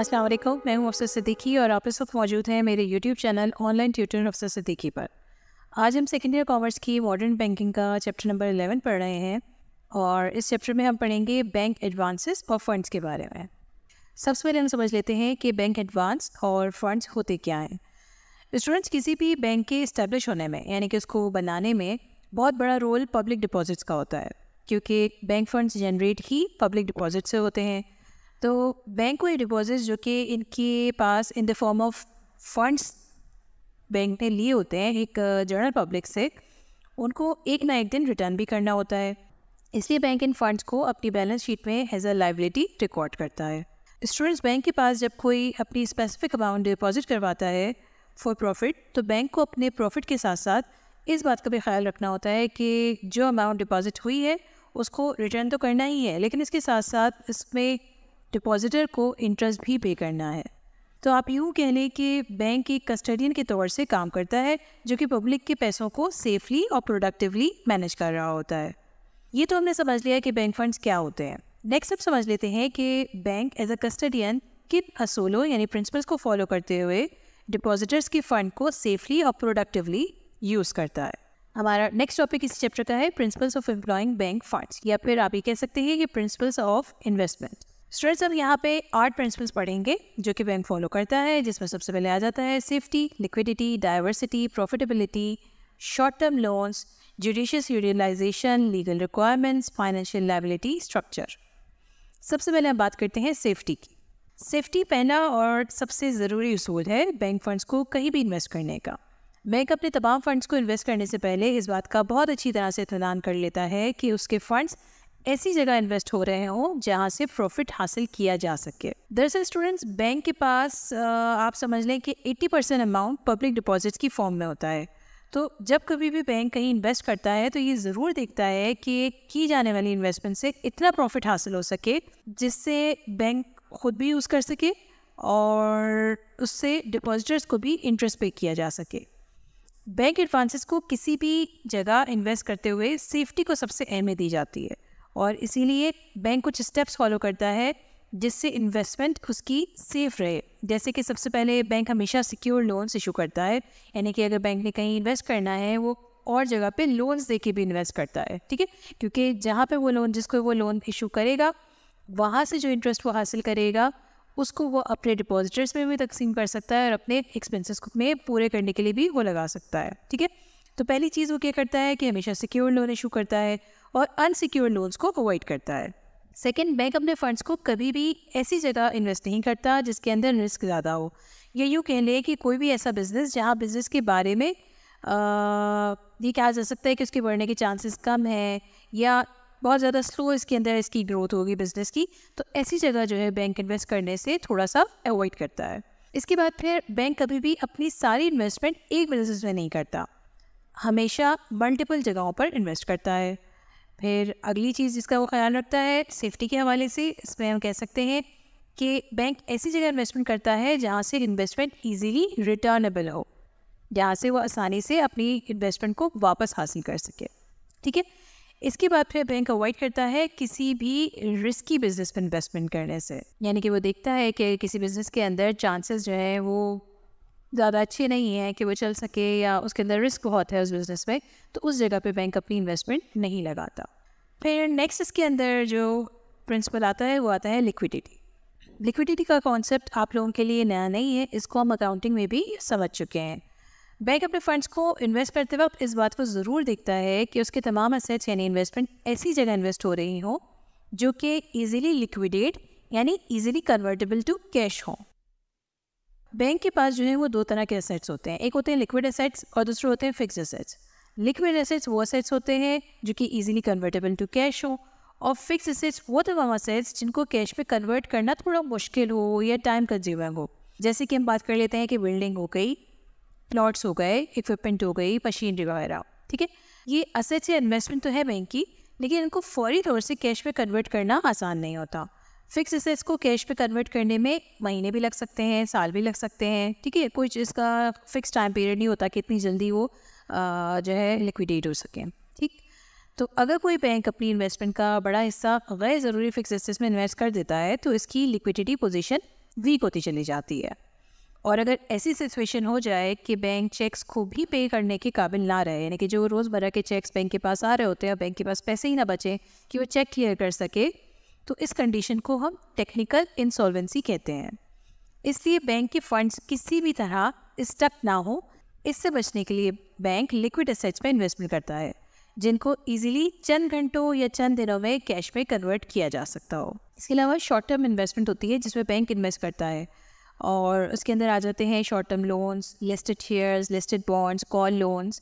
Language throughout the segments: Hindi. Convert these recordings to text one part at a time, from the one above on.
अस्सलाम मैं हूं अफसर सिद्दीकी और आप इस वक्त मौजूद हैं मेरे यूट्यूब चैनल ऑनलाइन ट्यूटर अफसर सिद्दीकी पर आज हम सेकेंड ईयर कॉमर्स की मॉडर्न बैंकिंग का चैप्टर नंबर एलेवन पढ़ रहे हैं और इस चैप्टर में हम पढ़ेंगे बैंक एडवांसेस और फंड्स के बारे में सबसे पहले हम समझ लेते हैं कि बैंक एडवांस और फंड्स होते क्या हैं स्टूडेंट्स किसी भी बैंक के इस्टेब्लिश होने में यानी कि उसको बनाने में बहुत बड़ा रोल पब्लिक डिपॉजिट्स का होता है क्योंकि बैंक फंड्स जनरेट ही पब्लिक डिपॉजिट से होते हैं तो बैंक हुई डिपॉजिट जो कि इनके पास in the form of funds bank ने लिए होते हैं एक जनरल uh, पब्लिक से उनको एक ना एक दिन रिटर्न भी करना होता है इसलिए बैंक इन फंड्स को अपनी बैलेंस शीट में एज अ लाइबिलिटी रिकॉर्ड करता है स्टूडेंट्स बैंक के पास जब कोई अपनी स्पेसिफिक अमाउंट डिपॉजिट करवाता है फॉर प्रॉफिट तो बैंक को अपने प्रॉफिट के साथ साथ इस बात का भी ख्याल रखना होता है कि जो अमाउंट डिपॉजिट हुई है उसको रिटर्न तो करना ही है लेकिन इसके साथ साथ इसमें डिपॉजिटर को इंटरेस्ट भी पे करना है तो आप यूँ कह लें कि बैंक एक कस्टडियन के तौर से काम करता है जो कि पब्लिक के पैसों को सेफली और प्रोडक्टिवली मैनेज कर रहा होता है ये तो हमने समझ लिया कि बैंक फंड्स क्या होते हैं नेक्स्ट अब समझ लेते हैं कि बैंक एज अ कस्टडियन किन असूलों यानी प्रिंसिपल्स को फॉलो करते हुए डिपॉजिटर्स के फंड को सेफली और प्रोडक्टिवली यूज़ करता है हमारा नेक्स्ट टॉपिक इस चैप्टर का है principles of employing bank funds या फिर आप ये कह सकते हैं कि प्रिंसिपल्स ऑफ इन्वेस्टमेंट स्टूडेंट्स अब यहाँ पे आठ प्रिंसिपल्स पढ़ेंगे जो कि बैंक फॉलो करता है जिसमें सबसे पहले आ जाता है safety liquidity diversity profitability short term loans judicious utilisation legal requirements financial liability structure सबसे पहले हम बात करते हैं सेफ्टी की सेफ्टी पहला और सबसे ज़रूरी असूल है बैंक फंड्स को कहीं भी इन्वेस्ट करने का बैंक अपने तमाम फंड्स को इन्वेस्ट करने से पहले इस बात का बहुत अच्छी तरह से इतमान कर लेता है कि उसके फंड्स ऐसी जगह इन्वेस्ट हो रहे हों जहाँ से प्रॉफिट हासिल किया जा सके दरअसल स्टूडेंट्स बैंक के पास आप समझ लें कि 80 परसेंट अमाउंट पब्लिक डिपॉजिट्स की फॉर्म में होता है तो जब कभी भी बैंक कहीं इन्वेस्ट करता है तो ये ज़रूर देखता है कि की जाने वाली इन्वेस्टमेंट से इतना प्रॉफिट हासिल हो सके जिससे बैंक खुद भी यूज़ कर सके और उससे डिपॉजिटर्स को भी इंटरेस्ट पे किया जा सके बैंक एडवांसेस को किसी भी जगह इन्वेस्ट करते हुए सेफ्टी को सबसे अहमियत दी जाती है और इसीलिए बैंक कुछ स्टेप्स फॉलो करता है जिससे इन्वेस्टमेंट उसकी सेफ रहे जैसे कि सबसे पहले बैंक हमेशा सिक्योर लोन्स इशू करता है यानी कि अगर बैंक ने कहीं इन्वेस्ट करना है वो और जगह पे लोन्स दे के भी इन्वेस्ट करता है ठीक है क्योंकि जहाँ पे वो लोन जिसको वो लोन इशू करेगा वहाँ से जो इंटरेस्ट वो हासिल करेगा उसको वो अपने डिपॉजिटर्स में भी तकसीम कर सकता है और अपने एक्सपेंसेस में पूरे करने के लिए भी वो लगा सकता है ठीक है तो पहली चीज़ वो क्या करता है कि हमेशा सिक्योर लोन इशू करता है और अनसिक्योर लोन्स को अवॉइड करता है सेकेंड बैंक अपने फंड्स को कभी भी ऐसी जगह इन्वेस्ट नहीं करता जिसके अंदर रिस्क ज़्यादा हो या यूँ कह लें कि कोई भी ऐसा बिज़नेस जहाँ बिज़नेस के बारे में ये कहा जा सकता है कि उसके बढ़ने के चांसेस कम है या बहुत ज़्यादा स्लो इसके अंदर इसकी ग्रोथ होगी बिज़नेस की तो ऐसी जगह जो है बैंक इन्वेस्ट करने से थोड़ा सा अवॉइड करता है इसके बाद फिर बैंक कभी भी अपनी सारी इन्वेस्टमेंट एक बिजनेस में नहीं करता हमेशा मल्टीपल जगहों पर इन्वेस्ट करता है फिर अगली चीज़ जिसका वो ख्याल रखता है सेफ्टी के हवाले से इसमें हम कह सकते हैं कि बैंक ऐसी जगह इन्वेस्टमेंट करता है जहाँ से इन्वेस्टमेंट ईजीली रिटर्नेबल हो जहाँ से वो आसानी से अपनी इन्वेस्टमेंट को वापस हासिल कर सके ठीक है इसके बाद फिर बैंक अवॉइड करता है किसी भी रिस्की बिजनेस पर इन्वेस्टमेंट करने से यानी कि वो देखता है कि किसी बिजनेस के अंदर चांसेस जो है वो ज़्यादा अच्छी नहीं है कि वो चल सके या उसके अंदर रिस्क बहुत है उस बिज़नेस में तो उस जगह पे बैंक अपनी इन्वेस्टमेंट नहीं लगाता फिर नेक्स्ट इसके अंदर जो प्रिंसिपल आता है वो आता है लिक्विडिटी लिक्विडिटी का कॉन्सेप्ट आप लोगों के लिए नया नहीं है इसको हम अकाउंटिंग में भी समझ चुके हैं बैंक अपने फंड्स को इन्वेस्ट करते वक्त इस बात को ज़रूर देखता है कि उसके तमाम असेट्स यानी इन्वेस्टमेंट ऐसी जगह इन्वेस्ट हो रही हो जो कि ईजिली लिक्विडेट यानी ईजिली कन्वर्टेबल टू कैश हों बैंक के पास जो है वो दो तरह के असेट्स होते हैं एक होते हैं लिक्विड असेट्स और दूसरे होते हैं फिक्स असेट्स लिक्विड असेट्स वो असेट्स होते हैं जो कि ईजिली कन्वर्टेबल टू कैश हो और फिक्स असेट्स वो तमाम असेट्स जिनको कैश में कन्वर्ट करना थोड़ा मुश्किल हो या टाइम कंज्यूमिंग हो जैसे कि हम बात कर लेते हैं कि बिल्डिंग हो गई प्लॉट्स हो गए इक्विपमेंट हो गई मशीनरी वगैरह ठीक है ये असेट्स या इन्वेस्टमेंट तो है बैंक की लेकिन इनको फौरी तौर से कैश में कन्वर्ट करना आसान नहीं होता फिक्स एसेट्स को कैश पे कन्वर्ट करने में महीने भी लग सकते हैं साल भी लग सकते हैं ठीक है कोई इसका फिक्स टाइम पीरियड नहीं होता कि इतनी जल्दी वो जो है लिक्विडेट हो सके ठीक तो अगर कोई बैंक अपनी इन्वेस्टमेंट का बड़ा हिस्सा गैर ज़रूरी फिक्स एसेट्स में इन्वेस्ट कर देता है तो इसकी लिक्विडिटी पोजिशन वीक होती चली जाती है और अगर ऐसी सिचुएशन हो जाए कि बैंक चेक्स को भी पे करने के काबिल ना रहे यानी कि जो रोज़मर्रा के चेक्स बैंक के पास आ रहे होते हैं और बैंक के पास पैसे ही ना बचें कि वो चेक क्लियर कर सके तो इस कंडीशन को हम टेक्निकल इंसॉल्वेंसी कहते हैं इसलिए बैंक के फंड्स किसी भी तरह स्टक ना हो इससे बचने के लिए बैंक लिक्विड असेट्स में इन्वेस्टमेंट करता है जिनको इजीली चंद घंटों या चंद दिनों में कैश में कन्वर्ट किया जा सकता हो इसके अलावा शॉर्ट टर्म इन्वेस्टमेंट होती है जिसमें बैंक इन्वेस्ट करता है और उसके अंदर आ जाते हैं short term loans listed shares listed bonds call loans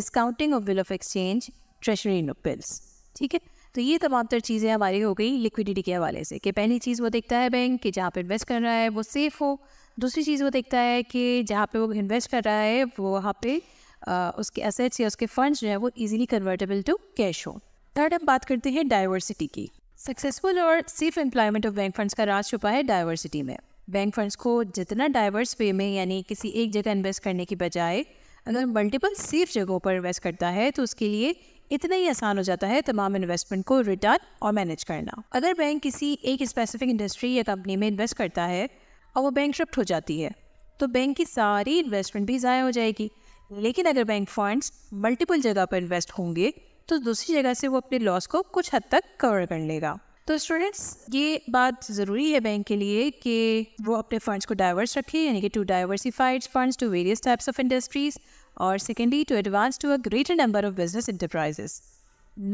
discounting of bill of exchange treasury bills ठीक है तो ये तमाम तर चीज़ें हमारी हो गई लिक्विडिटी के हवाले से कि पहली चीज़ वो देखता है बैंक कि जहाँ पर इन्वेस्ट कर रहा है वो सेफ़ हो दूसरी चीज़ वो देखता है कि जहाँ पे वो इन्वेस्ट कर रहा है वो वहाँ पे आ, उसके एसेट्स या उसके फंड्स जो है वो इजीली कन्वर्टेबल टू कैश हो थर्ड हम बात करते हैं डाइवर्सिटी की सक्सेसफुल और safe employment of bank funds का राज छुपा है डाइवर्सिटी में बैंक फंड्स को जितना डाइवर्स वे में यानी किसी एक जगह इन्वेस्ट करने की बजाय अगर मल्टीपल सेफ जगहों पर इन्वेस्ट करता है तो उसके लिए इतना ही आसान हो जाता है तमाम इन्वेस्टमेंट को रिटर्न और मैनेज करना अगर बैंक किसी एक स्पेसिफिक इंडस्ट्री या कंपनी में इन्वेस्ट करता है और वो बैंक हो जाती है तो बैंक की सारी इन्वेस्टमेंट भी ज़ाया हो जाएगी लेकिन अगर बैंक फंड्स मल्टीपल जगह पर इन्वेस्ट होंगे तो दूसरी जगह से वो अपने लॉस को कुछ हद तक कवर कर लेगा तो स्टूडेंट्स ये बात ज़रूरी है बैंक के लिए कि वो अपने फंड्स को डाइवर्स रखें यानी कि to diversified funds to various types of industries और secondly to advance to a greater number of business enterprises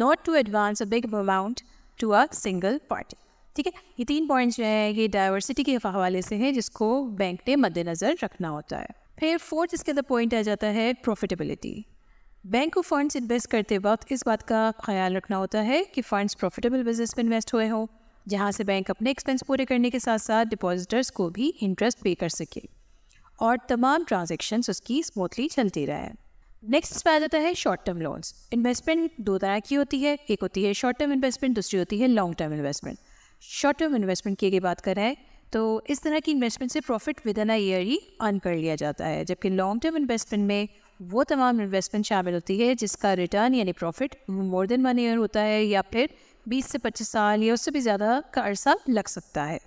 not to advance a big amount to a single party ठीक है ये तीन पॉइंट्स जो है ये डाइवर्सिटी के हवाले से है जिसको बैंक ने मद्देनज़र रखना होता है फिर फोर्थ इसके अंदर पॉइंट आ जाता है प्रॉफिटेबिलिटी बैंक को फंड्स इन्वेस्ट करते वक्त इस बात का ख्याल रखना होता है कि फंड्स प्रॉफिटेबल बिजनेस में इन्वेस्ट हुए हों जहाँ से बैंक अपने एक्सपेंस पूरे करने के साथ साथ डिपॉजिटर्स को भी इंटरेस्ट पे कर सके और तमाम ट्रांजेक्शन उसकी स्मूथली चलती रहे नेक्स्ट इसमें आ जाता है शॉर्ट टर्म लोन्स इन्वेस्टमेंट दो तरह की होती है एक होती है शॉर्ट टर्म इन्वेस्टमेंट दूसरी होती है long term investment short term investment की अगर बात करें तो इस तरह की इन्वेस्टमेंट से profit within a year ही अर्न कर लिया जाता है जबकि लॉन्ग टर्म इन्वेस्टमेंट में वो तमाम इन्वेस्टमेंट शामिल होती है जिसका रिटर्न यानी profit more than one year होता है या फिर 20 से 25 साल या उससे भी ज़्यादा का अरसा लग सकता है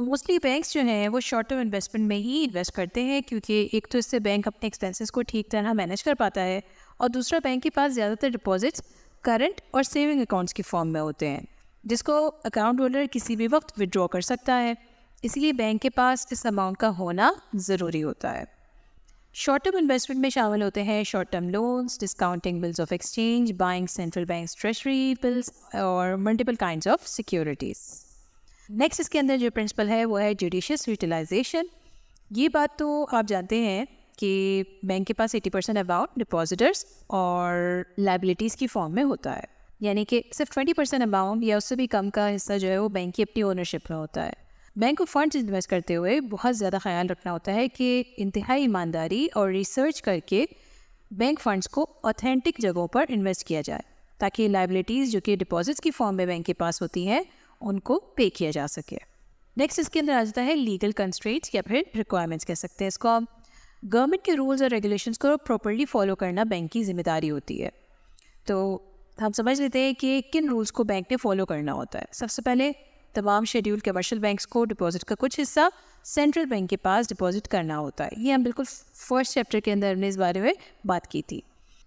मोस्टली बैंक्स जो हैं वो शॉर्ट टर्म इन्वेस्टमेंट में ही इन्वेस्ट करते हैं क्योंकि एक तो इससे बैंक अपने एक्सपेंसेस को ठीक तरह मैनेज कर पाता है और दूसरा बैंक के पास ज़्यादातर डिपॉजिट्स करंट और सेविंग अकाउंट्स के फॉर्म में होते हैं जिसको अकाउंट होल्डर किसी भी वक्त विदड्रॉ कर सकता है इसलिए बैंक के पास इस अमाउंट का होना ज़रूरी होता है शॉर्ट टर्म इन्वेस्टमेंट में शामिल होते हैं short term loans discounting bills of exchange buying central bank treasury bills और multiple kind of securities next इसके अंदर जो प्रिंसिपल है वो है जुडिशस यूटिलाइजेशन ये बात तो आप जानते हैं कि बैंक के पास 80 परसेंट अमाउंट डिपॉजिटर्स और लाइबिलिटीज़ की फॉर्म में होता है यानी कि सिर्फ 20 परसेंट अमाउंट या उससे भी कम का हिस्सा जो है वो बैंक की अपनी ओनरशिप में होता है बैंक को फंड्स इन्वेस्ट करते हुए बहुत ज़्यादा ख्याल रखना होता है कि इंतहाई ईमानदारी और रिसर्च करके बैंक फंड्स को ऑथेंटिक जगहों पर इन्वेस्ट किया जाए ताकि लाइबिलिटीज़ जो कि डिपॉजिट्स की फॉर्म में बैंक के पास होती हैं उनको पे किया जा सके नेक्स्ट इसके अंदर आ जाता है लीगल कंस्ट्रेंट्स या फिर रिक्वायरमेंट्स कह सकते हैं इसको आप गवर्नमेंट के रूल्स और रेगुलेशंस को प्रॉपरली फॉलो करना बैंक की जिम्मेदारी होती है तो हम समझ लेते हैं कि किन रूल्स को बैंक ने फॉलो करना होता है सबसे पहले तमाम शेड्यूल कमर्शियल बैंक को डिपॉजिट का कुछ हिस्सा सेंट्रल बैंक के पास डिपॉजिट करना होता है ये हम बिल्कुल फर्स्ट चैप्टर के अंदर हमने इस बारे में बात की थी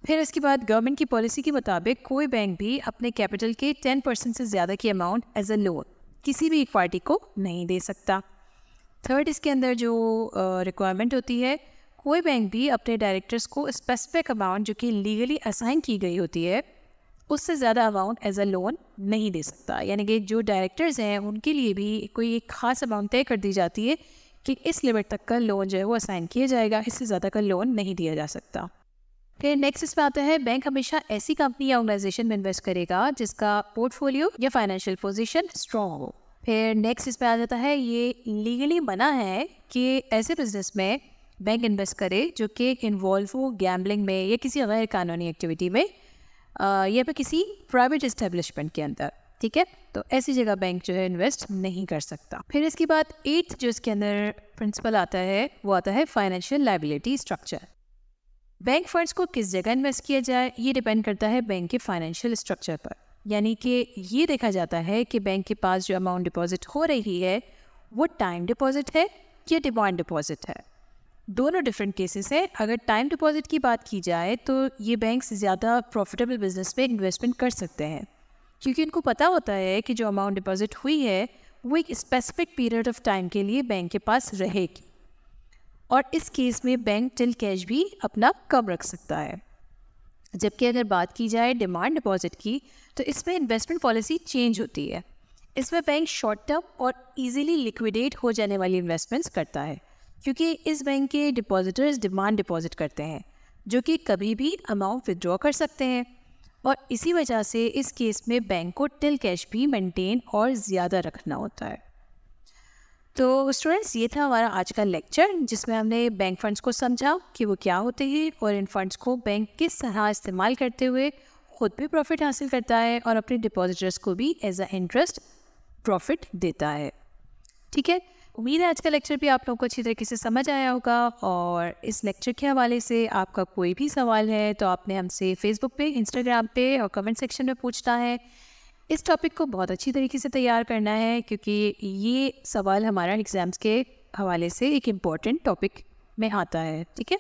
फिर इसके बाद गवर्नमेंट की पॉलिसी के मुताबिक कोई बैंक भी अपने कैपिटल के टेन परसेंट से ज़्यादा की अमाउंट एज अ लोन किसी भी एक पार्टी को नहीं दे सकता थर्ड इसके अंदर जो रिक्वायरमेंट uh, होती है कोई बैंक भी अपने डायरेक्टर्स को स्पेसिफिक अमाउंट जो कि लीगली असाइन की गई होती है उससे ज़्यादा अमाउंट एज अ लोन नहीं दे सकता यानी कि जो डायरेक्टर्स हैं उनके लिए भी कोई एक खास अमाउंट तय कर दी जाती है कि इस लिमिट तक का लोन जो है वो असाइन किया जाएगा इससे ज़्यादा का लोन नहीं दिया जा सकता फिर नेक्स्ट इसमें आता है बैंक हमेशा ऐसी कंपनी या ऑर्गेनाइजेशन में इन्वेस्ट करेगा जिसका पोर्टफोलियो या फाइनेंशियल पोजिशन स्ट्रॉन्ग हो फिर नेक्स्ट इसमें आ जाता है ये लीगली मना है कि ऐसे बिजनेस में बैंक इन्वेस्ट करे जो कि इन्वॉल्व हो गैम्बलिंग में या किसी गैर कानूनी एक्टिविटी में या फिर किसी प्राइवेट इस्टेब्लिशमेंट के अंदर ठीक है तो ऐसी जगह बैंक जो है इन्वेस्ट नहीं कर सकता फिर इसके बाद एट्थ जो इसके अंदर प्रिंसिपल आता है वो आता है financial liability structure bank funds को किस जगह इन्वेस्ट किया जाए ये डिपेंड करता है बैंक के फाइनेंशियल स्ट्रक्चर पर यानी कि ये देखा जाता है कि बैंक के पास जो अमाउंट डिपॉजिट हो रही है वो टाइम डिपॉजिट है या डिमांड डिपॉजिट है दोनों डिफरेंट केसेस हैं अगर टाइम डिपॉजिट की बात की जाए तो ये बैंक ज़्यादा प्रॉफिटेबल बिजनेस में इन्वेस्टमेंट कर सकते हैं क्योंकि इनको पता होता है कि जो अमाउंट डिपॉजिट हुई है वो एक स्पेसिफिक पीरियड ऑफ टाइम के लिए बैंक के पास रहेगी और इस केस में बैंक टिल कैश भी अपना कम रख सकता है जबकि अगर बात की जाए डिमांड डिपॉजिट की तो इसमें इन्वेस्टमेंट पॉलिसी चेंज होती है इसमें बैंक शॉर्ट टर्म और इजीली लिक्विडेट हो जाने वाली इन्वेस्टमेंट्स करता है क्योंकि इस बैंक के डिपॉजिटर्स डिमांड डिपॉजिट करते हैं जो कि कभी भी अमाउंट विदड्रॉ कर सकते हैं और इसी वजह से इस केस में बैंक को टिल कैश भी मेंटेन और ज़्यादा रखना होता है तो स्टूडेंट्स ये था हमारा आज का लेक्चर जिसमें हमने बैंक फंड्स को समझा कि वो क्या होते हैं और इन फंड्स को बैंक किस तरह इस्तेमाल करते हुए खुद भी प्रॉफिट हासिल करता है और अपने डिपॉजिटर्स को भी एज अ इंटरेस्ट प्रॉफिट देता है ठीक है उम्मीद है आज का लेक्चर भी आप लोगों को अच्छी तरीके से समझ आया होगा और इस लेक्चर के हवाले से आपका कोई भी सवाल है तो आपने हमसे फेसबुक पे इंस्टाग्राम पे और कमेंट सेक्शन में पूछना है इस टॉपिक को बहुत अच्छी तरीके से तैयार करना है क्योंकि ये सवाल हमारा एग्ज़ाम्स के हवाले से एक इम्पॉर्टेंट टॉपिक में आता है ठीक है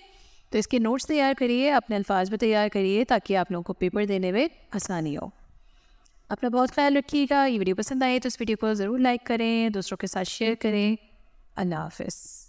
तो इसके नोट्स तैयार करिए अपने अल्फाज में तैयार करिए ताकि आप लोगों को पेपर देने में आसानी हो अपना बहुत ख्याल रखिएगा ये वीडियो पसंद आए तो इस वीडियो को ज़रूर लाइक करें दूसरों के साथ शेयर करें अल्लाह हाफिज़